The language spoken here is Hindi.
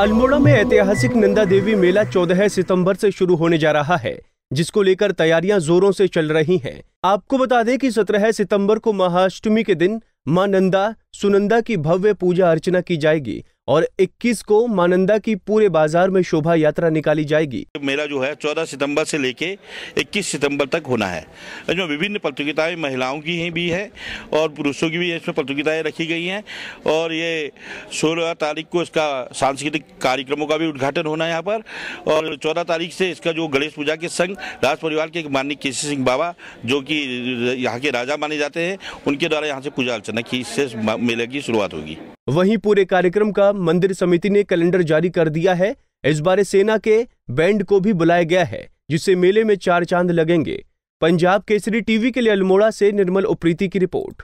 अल्मोड़ा में ऐतिहासिक नंदा देवी मेला 14 सितंबर से शुरू होने जा रहा है जिसको लेकर तैयारियां जोरों से चल रही हैं। आपको बता दें कि 17 सितंबर को महाअष्टमी के दिन मां नंदा सुनंदा की भव्य पूजा अर्चना की जाएगी और 21 को मानंदा की पूरे बाजार में शोभा यात्रा निकाली जाएगी मेला जो है 14 सितंबर से लेके 21 सितंबर तक होना है इसमें विभिन्न प्रतियोगिताएं महिलाओं की हैं भी है और पुरुषों की भी इसमें प्रतियोगिताएं रखी गई हैं और ये 16 तारीख को इसका सांस्कृतिक कार्यक्रमों का भी उद्घाटन होना है यहाँ पर और चौदह तारीख से इसका जो गणेश पूजा के संघ राज परिवार के माननीय केसी सिंह बाबा जो कि यहाँ के राजा माने जाते हैं उनके द्वारा यहाँ से पूजा अर्चना की इससे मेले की शुरुआत होगी वहीं पूरे कार्यक्रम का मंदिर समिति ने कैलेंडर जारी कर दिया है इस बारे सेना के बैंड को भी बुलाया गया है जिससे मेले में चार चांद लगेंगे पंजाब केसरी टीवी के लिए अल्मोड़ा से निर्मल उप्रीति की रिपोर्ट